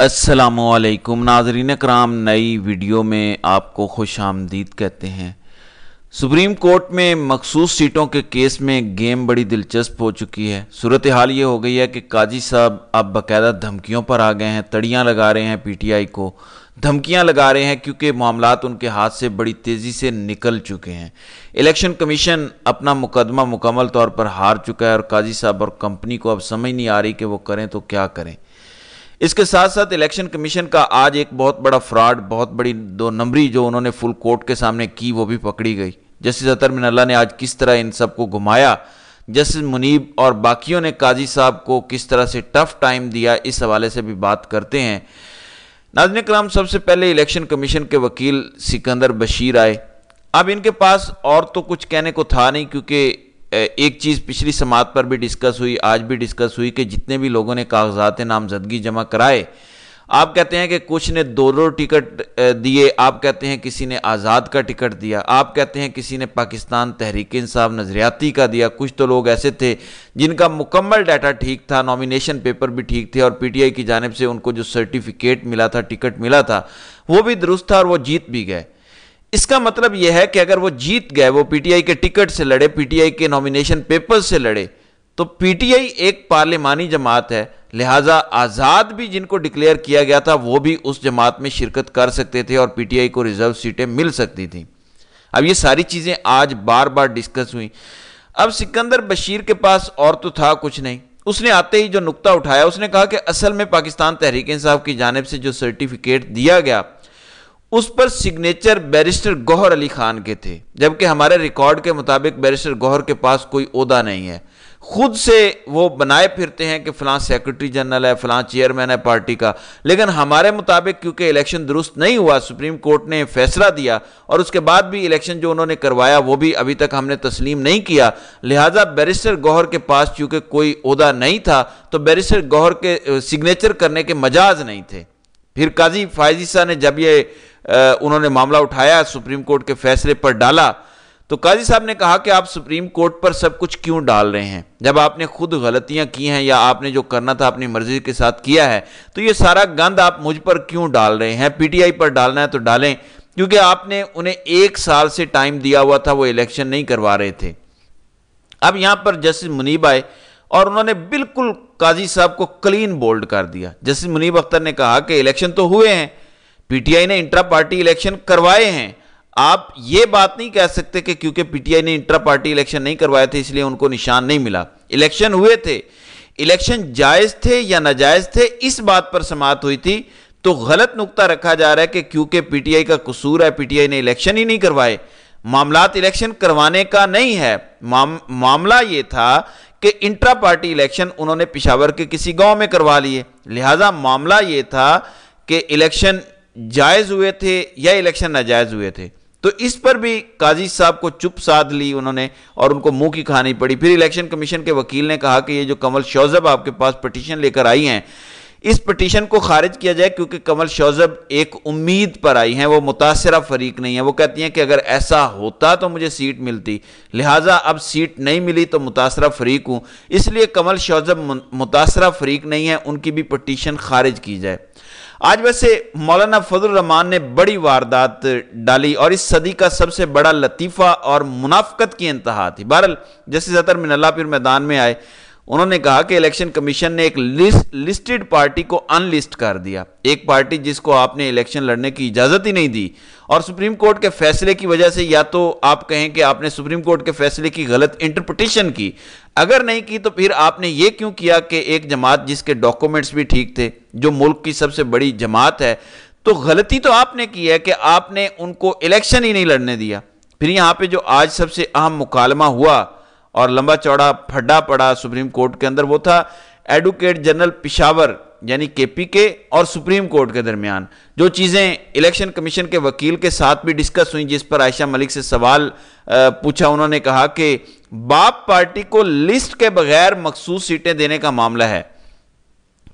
असलकुम नाजरीन कराम नई वीडियो में आपको खुश आमदीद कहते हैं सुप्रीम कोर्ट में मखसूस सीटों के केस में गेम बड़ी दिलचस्प हो चुकी है सूरत हाल ये हो गई है कि काजी साहब अब बाकायदा धमकियों पर आ गए हैं तड़ियाँ लगा रहे हैं पीटीआई को धमकियां लगा रहे हैं क्योंकि मामला उनके हाथ से बड़ी तेज़ी से निकल चुके हैं इलेक्शन कमीशन अपना मुकदमा मुकम्मल तौर पर हार चुका है और काजी साहब और कंपनी को अब समझ नहीं आ रही कि वो करें तो क्या करें इसके साथ साथ इलेक्शन कमीशन का आज एक बहुत बड़ा फ्रॉड बहुत बड़ी दो नंबरी जो उन्होंने फुल कोर्ट के सामने की वो भी पकड़ी गई जस्टिस अतर मिनल्ला ने आज किस तरह इन सबको घुमाया जस्टिस मुनीब और बाकियों ने काजी साहब को किस तरह से टफ टाइम दिया इस हवाले से भी बात करते हैं नाजन कराम सबसे पहले इलेक्शन कमीशन के वकील सिकंदर बशीर आए अब इनके पास और तो कुछ कहने को था नहीं क्योंकि एक चीज़ पिछली समात पर भी डिस्कस हुई आज भी डिस्कस हुई कि जितने भी लोगों ने कागजात नामजदगी जमा कराए आप कहते हैं कि कुछ ने दो दो टिकट दिए आप कहते हैं किसी ने आज़ाद का टिकट दिया आप कहते हैं किसी ने पाकिस्तान तहरीक इंसाफ नज़रियाती का दिया कुछ तो लोग ऐसे थे जिनका मुकम्मल डाटा ठीक था नॉमिनेशन पेपर भी ठीक थे और पीटीआई की जानब से उनको जो सर्टिफिकेट मिला था टिकट मिला था वो भी दुरुस्त था और वो जीत भी गए इसका मतलब यह है कि अगर वो जीत गए वो पीटीआई के टिकट से लड़े पीटीआई के नॉमिनेशन पेपर से लड़े तो पीटीआई एक पार्लियामानी जमात है लिहाजा आज़ाद भी जिनको डिक्लेयर किया गया था वो भी उस जमात में शिरकत कर सकते थे और पीटीआई को रिजर्व सीटें मिल सकती थी अब ये सारी चीज़ें आज बार बार डिस्कस हुई अब सिकंदर बशीर के पास और तो था कुछ नहीं उसने आते ही जो नुकता उठाया उसने कहा कि असल में पाकिस्तान तहरीक इंसाफ की जानब से जो सर्टिफिकेट दिया गया उस पर सिग्नेचर बैरिस्टर गौहर अली खान के थे जबकि हमारे रिकॉर्ड के मुताबिक बैरिस्टर गौहर के पास कोई अहदा नहीं है खुद से वो बनाए फिरते हैं कि फ़लां सेक्रेटरी जनरल है फ़लां चेयरमैन है पार्टी का लेकिन हमारे मुताबिक क्योंकि इलेक्शन दुरुस्त नहीं हुआ सुप्रीम कोर्ट ने फैसला दिया और उसके बाद भी इलेक्शन जो उन्होंने करवाया वो भी अभी तक हमने तस्लीम नहीं किया लिहाजा बैरिस्टर गौहर के पास चूँकि कोई अहदा नहीं था तो बैरिस्टर गौहर के सिग्नेचर करने के मजाज नहीं थे फिर काजी फायजी शाह ने जब ये उन्होंने मामला उठाया सुप्रीम कोर्ट के फैसले पर डाला तो काजी साहब ने कहा कि आप सुप्रीम कोर्ट पर सब कुछ क्यों डाल रहे हैं जब आपने खुद गलतियां की हैं या आपने जो करना था अपनी मर्जी के साथ किया है तो ये सारा गंद आप मुझ पर क्यों डाल रहे हैं पीटीआई पर डालना है तो डालें क्योंकि आपने उन्हें एक साल से टाइम दिया हुआ था वो इलेक्शन नहीं करवा रहे थे अब यहां पर जस्टिस मुनीब आए और उन्होंने बिल्कुल काजी साहब को क्लीन बोल्ड कर दिया जैसे मुनीब अख्तर ने कहा कि इलेक्शन तो हुए हैं पीटीआई ने इंट्रा पार्टी इलेक्शन करवाए हैं आप ये बात नहीं कह सकते कि क्योंकि पीटीआई ने इंट्रा पार्टी इलेक्शन नहीं करवाए थे इसलिए उनको निशान नहीं मिला इलेक्शन हुए थे इलेक्शन जायज थे या नाजायज थे इस बात पर समाप्त हुई थी तो गलत नुकता रखा जा रहा है कि क्योंकि पीटीआई का कसूर है पीटीआई ने इलेक्शन ही नहीं करवाए मामला इलेक्शन करवाने का नहीं है माम, मामला यह था कि इंट्रा पार्टी इलेक्शन उन्होंने पिशावर के किसी गांव में करवा लिए लिहाजा मामला ये था कि इलेक्शन जायज़ हुए थे या इलेक्शन नाजायज़ हुए थे तो इस पर भी काजी साहब को चुप साध ली उन्होंने और उनको मुंह की खानी पड़ी फिर इलेक्शन कमीशन के वकील ने कहा कि ये जो कमल शौजब आपके पास पटिशन लेकर आई हैं इस पटिशन को खारिज किया जाए क्योंकि कमल शौजब एक उम्मीद पर आई हैं वो मुतासर फरीक नहीं है वो कहती हैं कि अगर ऐसा होता तो मुझे सीट मिलती लिहाजा अब सीट नहीं मिली तो मुतासर फरीक हूँ इसलिए कमल शौजब मुतासर फरीक नहीं है उनकी भी पटिशन खारिज की जाए आज वैसे मौलाना फजल रमान ने बड़ी वारदात डाली और इस सदी का सबसे बड़ा लतीफ़ा और मुनाफ़त की इंतहा थी बहरल जैसे जतर मिनला फिर मैदान में आए उन्होंने कहा कि इलेक्शन कमीशन ने एक लिस्ट लिस्टेड पार्टी को अनलिस्ट कर दिया एक पार्टी जिसको आपने इलेक्शन लड़ने की इजाज़त ही नहीं दी और सुप्रीम कोर्ट के फैसले की वजह से या तो आप कहें कि आपने सुप्रीम कोर्ट के फैसले की गलत इंटरप्रटेशन की अगर नहीं की तो फिर आपने ये क्यों किया कि एक जमात जिसके डॉक्यूमेंट्स भी ठीक थे जो मुल्क की सबसे बड़ी जमात है तो गलती तो आपने की है कि आपने उनको इलेक्शन ही नहीं लड़ने दिया फिर यहाँ पर जो आज सबसे अहम मुकालमा हुआ और लंबा चौड़ा फड्डा पड़ा सुप्रीम कोर्ट के अंदर वो था एडवोकेट जनरल पिशावर यानी के पी के और सुप्रीम कोर्ट के दरमियान जो चीज़ें इलेक्शन कमीशन के वकील के साथ भी डिस्कस हुई जिस पर आयशा मलिक से सवाल पूछा उन्होंने कहा कि बाप पार्टी को लिस्ट के बगैर मखसूस सीटें देने का मामला है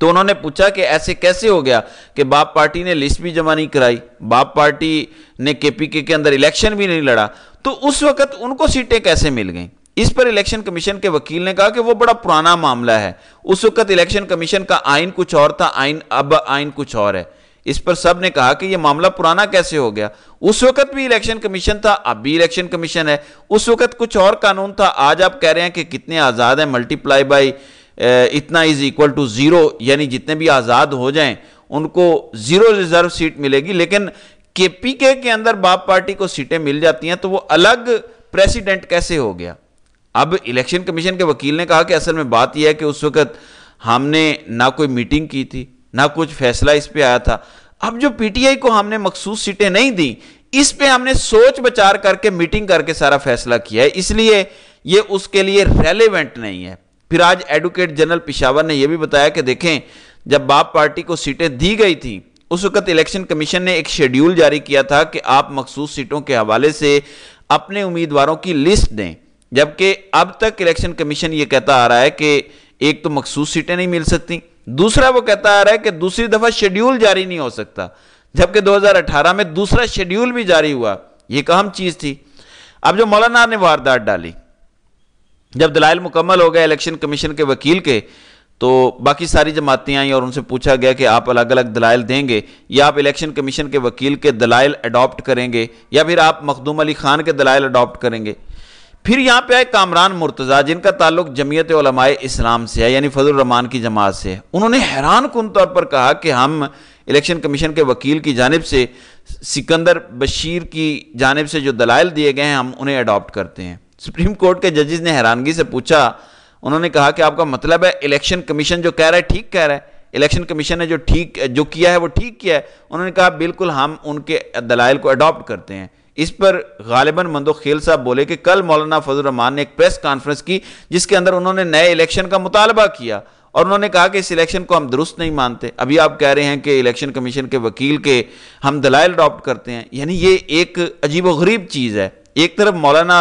तो उन्होंने पूछा कि ऐसे कैसे हो गया कि बाप पार्टी ने लिस्ट भी जमा नहीं कराई बाप पार्टी ने केपीके के अंदर इलेक्शन भी नहीं लड़ा तो उस वक्त उनको सीटें कैसे मिल गई इस पर इलेक्शन कमीशन के वकील ने कहा कि वो बड़ा पुराना मामला है उस वक्त इलेक्शन कमीशन का आइन कुछ और था आइन अब आइन कुछ और है इस पर सब ने कहा कि यह मामला पुराना कैसे हो गया उस वक्त भी इलेक्शन कमीशन था अब भी इलेक्शन कमीशन है उस वक्त कुछ और कानून था आज आप कह रहे हैं कि कितने आज़ाद हैं मल्टीप्लाई बाई इतना इज इक्वल टू ज़ीरो यानी जितने भी आज़ाद हो जाएं उनको ज़ीरो रिजर्व सीट मिलेगी लेकिन के पी के अंदर बाप पार्टी को सीटें मिल जाती हैं तो वो अलग प्रेसिडेंट कैसे हो गया अब इलेक्शन कमीशन के वकील ने कहा कि असल में बात यह है कि उस वक्त हमने ना कोई मीटिंग की थी ना कुछ फैसला इस पर आया था अब जो पीटीआई को हमने मखसूस सीटें नहीं दी इस पे हमने सोच बचार करके मीटिंग करके सारा फैसला किया है इसलिए ये उसके लिए रेलेवेंट नहीं है फिर आज एडवोकेट जनरल पिशावर ने यह भी बताया कि देखें जब बाप पार्टी को सीटें दी गई थी उस वक्त इलेक्शन कमीशन ने एक शेड्यूल जारी किया था कि आप मखसूस सीटों के हवाले से अपने उम्मीदवारों की लिस्ट दें जबकि अब तक इलेक्शन कमीशन ये कहता आ रहा है कि एक तो मखसूस सीटें नहीं मिल सकती दूसरा वो कहता आ रहा है कि दूसरी दफ़ा शेड्यूल जारी नहीं हो सकता जबकि 2018 में दूसरा शेड्यूल भी जारी हुआ ये अहम चीज़ थी अब जो मौलाना ने वारदात डाली जब दलाइल मुकम्मल हो गया इलेक्शन कमीशन के वकील के तो बाकी सारी जमातें आई और उनसे पूछा गया कि आप अलग अलग दलाइल देंगे या आप इलेक्शन कमीशन के वकील के दलाइल अडॉप्ट करेंगे या फिर आप मखदूम अली खान के दलाइल अडॉप्ट करेंगे फिर यहाँ पे आए कामरान मुर्तज़ा जिनका ताल्लुक जमीयत उलमाए इस्लाम से है यानी फजल रमान की जमात से है उन्होंने हैरान कन तौर पर कहा कि हम इलेक्शन कमीशन के वकील की जानब से सिकंदर बशीर की जानब से जो दलाइल दिए गए हैं हम उन्हें अडॉप्ट करते हैं सुप्रीम कोर्ट के जजेस ने हैरानगी से पूछा उन्होंने कहा कि आपका मतलब है इलेक्शन कमीशन जो कह रहा है ठीक कह रहा है इलेक्शन कमीशन ने जो ठीक जो किया है वो ठीक किया है उन्होंने कहा बिल्कुल हम उनके दलाइल को अडॉप्ट करते हैं इस पर गालिबन मंदो खेल साहब बोले कि कल मौलाना फजल रहमान ने एक प्रेस कॉन्फ्रेंस की जिसके अंदर उन्होंने नए इलेक्शन का मुतालबा किया और उन्होंने कहा कि इस इलेक्शन को हम दुरुस्त नहीं मानते अभी आप कह रहे हैं कि इलेक्शन कमीशन के वकील के हम दलाइल अडॉप्ट करते हैं यानी ये एक अजीब व गरीब चीज़ है एक तरफ मौलाना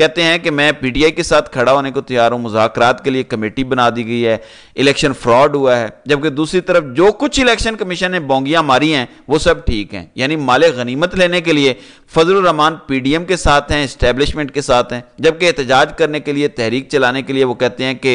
कहते हैं कि मैं पीटीआई के साथ खड़ा होने को तैयार हूं मुजाकरात के लिए कमेटी बना दी गई है इलेक्शन फ्रॉड हुआ है जबकि दूसरी तरफ जो कुछ इलेक्शन कमीशन ने बोंगियां मारी हैं वो सब ठीक हैं यानी माले गनीमत लेने के लिए फजलरहमान पीडीएम के साथ हैं इस्टेब्लिशमेंट के साथ हैं जबकि एहतजाज करने के लिए तहरीक चलाने के लिए वो कहते हैं कि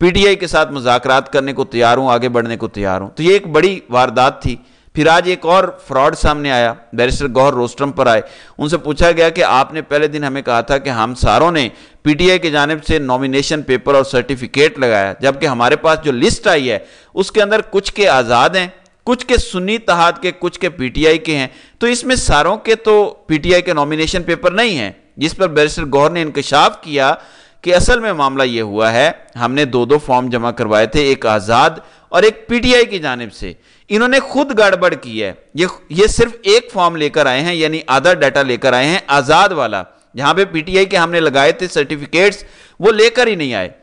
पीटीआई के साथ मुजाकरात करने को तैयार हूं आगे बढ़ने को तैयार हूं तो ये एक बड़ी वारदात थी फिर आज एक और फ्रॉड सामने आया बैरिस्टर गौर रोस्ट्रम पर आए उनसे पूछा गया कि आपने पहले दिन हमें कहा था कि हम सारों ने पीटीआई की जानब से नॉमिनेशन पेपर और सर्टिफिकेट लगाया जबकि हमारे पास जो लिस्ट आई है उसके अंदर कुछ के आज़ाद हैं कुछ के सुन्नी तहाद के कुछ के पीटीआई के हैं तो इसमें सारों के तो पीटीआई के नॉमिनेशन पेपर नहीं हैं जिस पर बैरिस्टर गौर ने इंकशाफ किया कि असल में मामला यह हुआ है हमने दो दो फॉर्म जमा करवाए थे एक आज़ाद और एक पीटीआई की जानब से इन्होंने खुद गड़बड़ की है ये ये सिर्फ एक फॉर्म लेकर आए हैं यानी आधा डाटा लेकर आए हैं आज़ाद वाला जहां पे पीटीआई के हमने लगाए थे सर्टिफिकेट्स वो लेकर ही नहीं आए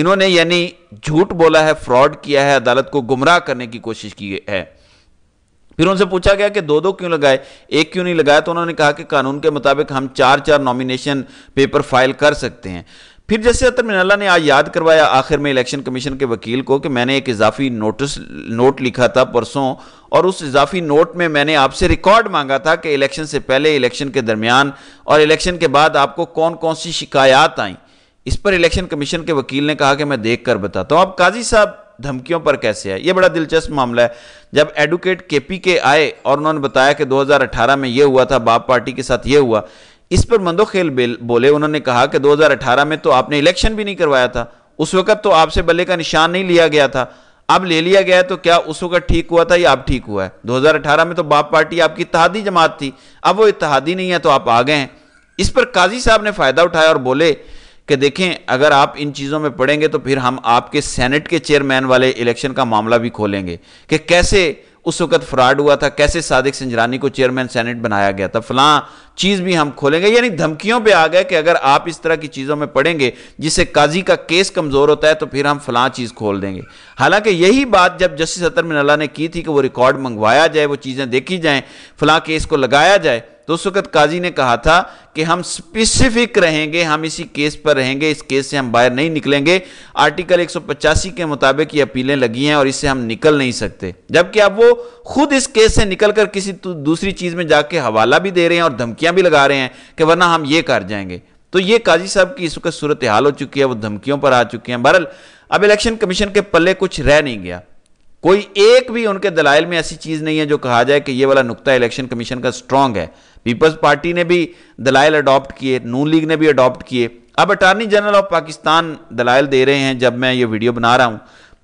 इन्होंने यानी झूठ बोला है फ्रॉड किया है अदालत को गुमराह करने की कोशिश की है फिर उनसे पूछा गया कि दो दो क्यों लगाए एक क्यों नहीं लगाया तो उन्होंने कहा कि कानून के मुताबिक हम चार चार नॉमिनेशन पेपर फाइल कर सकते हैं फिर जैसे अतर मिनला ने आज याद करवाया आखिर में इलेक्शन कमीशन के वकील को कि मैंने एक इजाफी नोटिस नोट लिखा था परसों और उस इजाफी नोट में मैंने आपसे रिकॉर्ड मांगा था कि इलेक्शन से पहले इलेक्शन के दरमियान और इलेक्शन के बाद आपको कौन कौन सी शिकायत आई इस पर इलेक्शन कमीशन के वकील ने कहा कि मैं देख कर बताता हूँ आप काजी साहब धमकियों पर कैसे है यह बड़ा दिलचस्प मामला है जब एडवोकेट के पी के आए और उन्होंने बताया कि 2018 में यह हुआ था बाप पार्टी के साथ ये हुआ इस पर मंदो खेल बोले उन्होंने कहा कि 2018 में तो आपने इलेक्शन भी नहीं करवाया था उस वक्त तो आपसे बल्ले का निशान नहीं लिया गया था अब ले लिया गया तो क्या उस वक्त ठीक हुआ था या अब ठीक हुआ है 2018 में तो बाप पार्टी आपकी इतिहादी जमात थी अब वो इतिहादी नहीं है तो आप आ गए हैं इस पर काजी साहब ने फ़ायदा उठाया और बोले कि देखें अगर आप इन चीज़ों में पढ़ेंगे तो फिर हम आपके सेनेट के चेयरमैन वाले इलेक्शन का मामला भी खोलेंगे कि कैसे उस वक्त फ्रॉड हुआ था कैसे सादिक सिंजरानी को चेयरमैन सेनेट बनाया गया था फलां चीज़ भी हम खोलेंगे यानी धमकियों पे आ गए कि अगर आप इस तरह की चीज़ों में पढ़ेंगे जिससे काजी का केस कमज़ोर होता है तो फिर हम फलां चीज़ खोल देंगे हालांकि यही बात जब जस्टिस अतर मिनला ने की थी कि वो रिकॉर्ड मंगवाया जाए वो चीज़ें देखी जाए फलां केस को लगाया जाए तो उस वक्त काजी ने कहा था कि हम स्पेसिफिक रहेंगे हम इसी केस पर रहेंगे इस केस से हम बाहर नहीं निकलेंगे आर्टिकल 185 के मुताबिक ये अपीलें लगी हैं और इससे हम निकल नहीं सकते जबकि अब वो खुद इस केस से निकल कर किसी दूसरी चीज़ में जाके हवाला भी दे रहे हैं और धमकियां भी लगा रहे हैं कि वरना हम ये कर जाएंगे तो ये काजी साहब की इस वक्त सूरत हाल हो चुकी है वो धमकियों पर आ चुके हैं बहरल अब इलेक्शन कमीशन के पल्ले कुछ रह नहीं गया कोई एक भी उनके दलाइल में ऐसी चीज़ नहीं है जो कहा जाए कि ये वाला नुकता इलेक्शन कमीशन का स्ट्रांग है पीपल्स पार्टी ने भी दलाइल अडॉप्ट किए नून लीग ने भी अडॉप्ट किए अब अटॉर्नी जनरल ऑफ पाकिस्तान दलाइल दे रहे हैं जब मैं ये वीडियो बना रहा हूं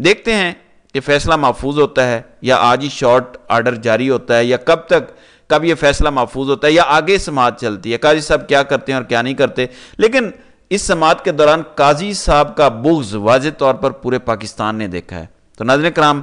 देखते हैं कि फैसला महफूज होता है या आज ही शॉर्ट आर्डर जारी होता है या कब तक कब ये फैसला महफूज होता है या आगे समाज चलती है काजी साहब क्या करते हैं और क्या नहीं करते लेकिन इस समाज के दौरान काजी साहब का बुग्ज वाज तौर पर पूरे पाकिस्तान ने देखा है तो नजर कराम